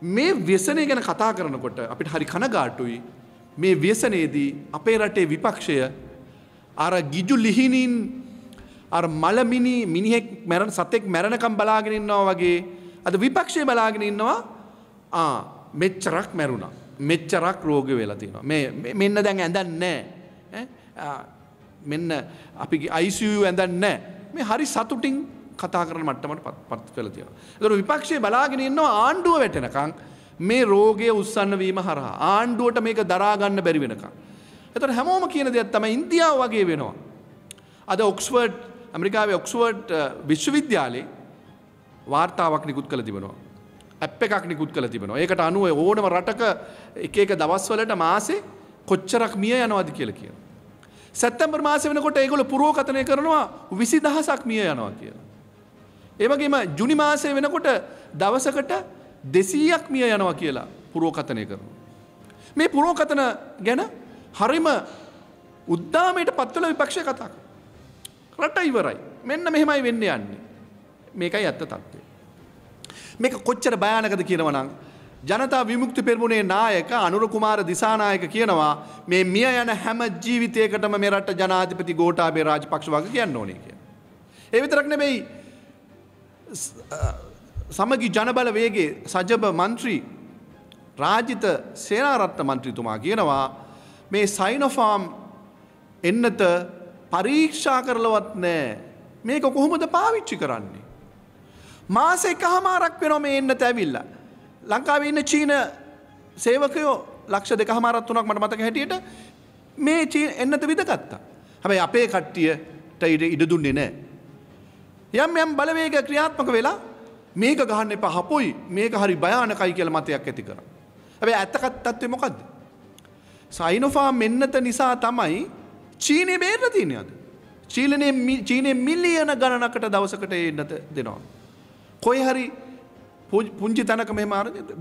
මේ ව්‍යසනය ගැන කතා කරනකොට අපිට හරි කනගාටුයි මේ ව්‍යසනයේදී අපේ රටේ විපක්ෂය අර ගිජු ලිහිණින් අර මලමිනි මිනිහෙක් මැරණ සතෙක් මැරණකම් බලාගෙන ඉන්නවා වගේ අද විපක්ෂය බලාගෙන ඉන්නවා ආ මෙච්චරක් මැරුණා මෙච්චරක් රෝග වෙලා තියෙනවා මේ මෙන්න දැන් ඇඳන්නේ නැහැ මෙන්න අපි ICU ඇඳන්නේ නැහැ මේ හරි සතුටින් කතා කරන මට්ටමට පත් වෙලා තියෙනවා. ඒතර විපක්ෂයේ බලාගෙන ඉන්නවා ආණ්ඩුව වැටෙනකන් මේ රෝගය උස්සන්න වීම හරහා ආණ්ඩුවට මේක දරා ගන්න බැරි වෙනකන්. ඒතර හැමෝම කියන දේක් තමයි ඉන්දියාව වගේ වෙනවා. අද ඔක්ස්ෆර්ඩ් ඇමරිකාවේ ඔක්ස්ෆර්ඩ් විශ්වවිද්‍යාලේ වාර්තාවක් නිකුත් කළ තිබෙනවා. ඇප් එකක් නිකුත් කළ තිබෙනවා. ඒකට අනුව ඕනම රටක එක එක දවස්වලට මාසේ කොච්චරක් මිය යනවාද කියලා කියනවා. සැත්තැම්බර් මාස වෙනකොට ඒගොල්ලෝ පුරෝකථනය කරනවා 20000ක් මිය යනවා කියලා. ඒවගේම ජුනි මාසය වෙනකොට දවසකට දෙසීයක් මිය යනවා කියලා පුරෝකතනය කරු. මේ පුරෝකතන ගැන හරිම උද්දාමයට පත්වල විපක්ෂ කතාක්. රට ඉවරයි මෙන්න මෙහෙමයි වෙන්න යන්නේ. මේකයි ඇත්ත තත්ත්වය. මේක කොච්චර භයානකද කියනවනම් ජනතා විමුක්ති පෙරමුණේ නායක අනුරකුමාර දිසානායක කියනවා මේ මිය යන හැම ජීවිතයකටම මෙරට ජනාධිපති ගෝටාබේ රාජපක්ෂ වගේ කියන්න ඕනේ කිය. ඒ විතරක් නෙමෙයි සමගි ජනබල වේගේ සජබ මන්ත්‍රී රාජිත සේනාරත්ත මන්ත්‍රීතුමා කියනවා මේ සයිනොෆාම් එන්නත පරීක්ෂා කරලවත් නෑ මේක කොහොමද පාවිච්චි කරන්නේ. මාස එක හමාරක් වෙනොම එන්න තැවිල්ල. ලංකාව ඉන්න චීන සේවකයෝ ලක්ෂ දෙක හමාරත්තුනක් මට මතක හැටියට මේ චී එන්නත විදගත්තා. හැබැයි අපේ කට්ටියට ඉඩ දුන්නේ නෑ. යම් යම් බලවේග ක්‍රියාත්මක වෙලා මේක ගහන්න එපා හපුයි මේක හරි භයානකයි කියලා මතයක් ඇති කරා. හැබැයි ඇත්තකත් තත්ත්වේ මොකද්ද? සයිනෝෆාම් මෙන්නත නිසා තමයි චීනේ බේරලා තියන්නේ අද. චීලනේ චීනේ මිලියන ගණනකට දවසකට එන්නත දෙනවා. කොයි හරි පුංචි තැනක මෙහෙම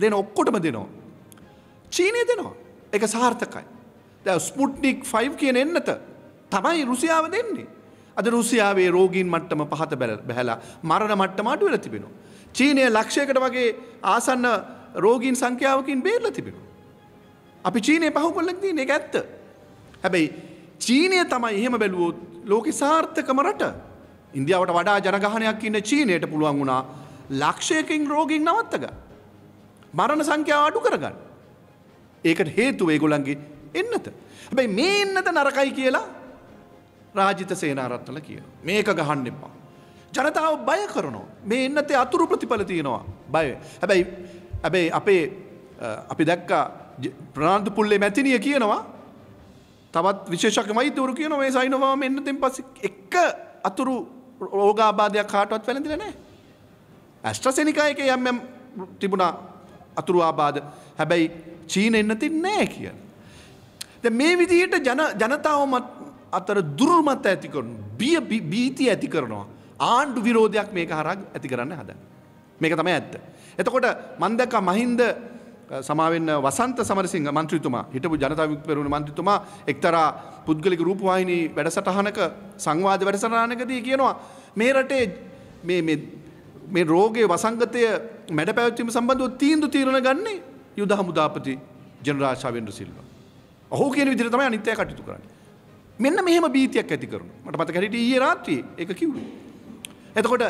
දෙන ඔක්කොටම දෙනවා. චීනේ දෙනවා. ඒක සාර්ථකයි. දැන් ස්පුට්නික් 5 කියන එන්නත තමයි රුසියාව දෙන්නේ. අද රුසියාවේ රෝගීන් මට්ටම පහත බැහැලා මරණ මට්ටම අඩු වෙලා තිබෙනවා. චීනය ලක්ෂයකට වගේ ආසන්න රෝගීන් සංඛ්‍යාවකින් බේරලා තිබෙනවා. අපි චීනය පහුකොල්ලක් දී එක ඇත්ත. හැබැයි චීනය තමයි එහෙම බැලුවොත් ලෝකෙ සාර්ථකම රට. ඉන්දියාවට වඩා ජනගහනයක් ඉන්න චීනයට පුළුවන් වුණා ලක්ෂයකින් රෝගීන් නවත්තග. මරණ සංඛ්‍යාව අඩු කරගන්න. ඒකට හේතුව ඒගොලන්ගේ එන්නත. හැබැයි මේ එන්නත නරකයි කියලා රාජිත සේනාරත්නල කියන. මේක ගහන්න එපා. ජනතාව බය කරනවා. මේ එන්නතේ අතුරු ප්‍රතිඵල තියෙනවා බය. හැබැයි ඇබැයි අපේ අපි දැක්කා ප්‍රාන්තු පුල්ලේ මැතිනිය කියනවා තවත් විශේෂක මයිතවරු කියන මේ සයිනවාම එන්නතෙන් පස එක අතුරු රෝගාබාධයක් කාටවත් පැළඳිල නෑ. ඇස්ට්‍රසෙනිකා එක යම් තිබුණා අතුරු ආබාධ හැබැයි චීන එන්නතින් නෑ කිය. ද මේ විදියට ජනතාව අතර දුර්මත ඇති කරන බිය බීති ඇති කරනවා. ආණ්ඩු විරෝධයක් මේක හරක් ඇති කරන්න හද. මේක තමයි ඇත්ත. එතකොට මන්දක මහින්ද සමාවෙන්න වසන්ත සමරසිංහ මන්ත්‍රීතුමා හිටපු ජනතාවක් පෙරුණු මන්ත්‍රතුමා එක්තරා පුද්ගලික රූපවාහිනී වැඩසටහනක සංවාධ වැඩසටහනකදී කියනවා. මේ රටේ මේ රෝගයේ වසංගතය මැඩ පැවත්වීම සම්බඳධ තීන්දු තීරණ ගන්නේ යුද හමුදාපති ජනරාශාවෙන්ඩ සිල්ව. ඔහු කියන විදිරතමයි අනිත්‍යය කටිතු කරන්නේ. මෙන්න මෙහෙම බීතියක් ඇති කරන මට මතක හැටියට ඊයේ රාත්‍රියේ ඒක කිව්වේ. එතකොට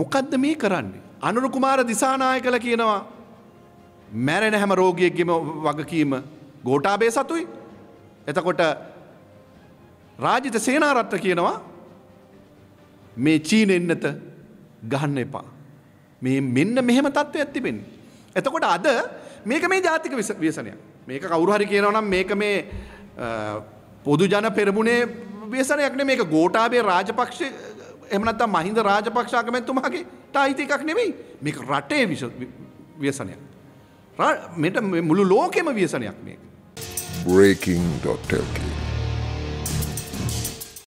මොකද්ද මේ කරන්නේ? අනුර කුමාර දිසානායකලා කියනවා මැරෙන හැම රෝගියෙක්ගේම වගකීම ගෝඨාභය සතුයි. එතකොට රාජිත සේනාරත්න කියනවා මේ චීනෙන් නැත ගහන්න එපා. මේ මෙන්න මෙහෙම තත්ත්වයක් තිබෙන්නේ. එතකොට අද මේක මේ ජාතික ව්‍යසනයක්. මේක කවුරු හරි කියනවා නම් මේක මේ පොදුජන පෙරමුණේ වේසනයක්න මේක ගෝටාබේ රාජපක්ෂ එමනත් මහින්ද රාජපක්ෂ අකමැත්තුමගේ තායිති එකක් නෙවෙයි මේක රටේ ව්‍යසනයක්. මෙට මුළු ලෝකෙම ව්‍යසනයක් මේ. breaking.lk